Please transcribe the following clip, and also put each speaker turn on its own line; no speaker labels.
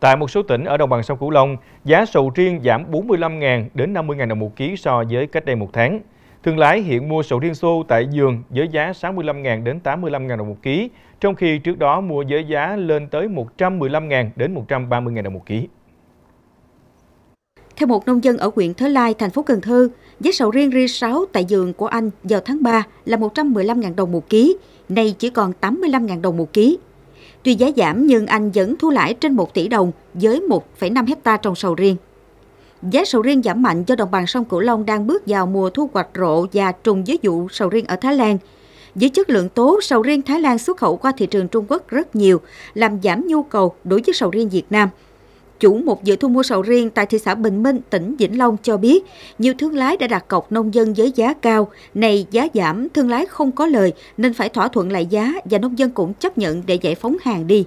Tại một số tỉnh ở đồng bằng sông Cửu Long, giá sầu riêng giảm 45.000 đến 50.000 đồng một ký so với cách đây một tháng. Thương lái hiện mua sầu riêng xô tại giường với giá 65.000 đến 85.000 đồng một ký, trong khi trước đó mua với giá lên tới 115.000 đến 130.000 đồng một ký.
Theo một nông dân ở huyện Thới Lai, thành phố Cần Thơ, giá sầu riêng ri 6 tại giường của anh vào tháng 3 là 115.000 đồng một ký, nay chỉ còn 85.000 đồng một ký. Tuy giá giảm nhưng anh vẫn thu lãi trên 1 tỷ đồng với 1,5 hecta trồng sầu riêng. Giá sầu riêng giảm mạnh do đồng bằng sông Cửu Long đang bước vào mùa thu hoạch rộ và trùng với vụ sầu riêng ở Thái Lan. Với chất lượng tốt, sầu riêng Thái Lan xuất khẩu qua thị trường Trung Quốc rất nhiều, làm giảm nhu cầu đối với sầu riêng Việt Nam – chủ một dự thu mua sầu riêng tại thị xã Bình Minh, tỉnh Vĩnh Long cho biết, nhiều thương lái đã đặt cọc nông dân với giá cao, nay giá giảm, thương lái không có lời nên phải thỏa thuận lại giá và nông dân cũng chấp nhận để giải phóng hàng đi.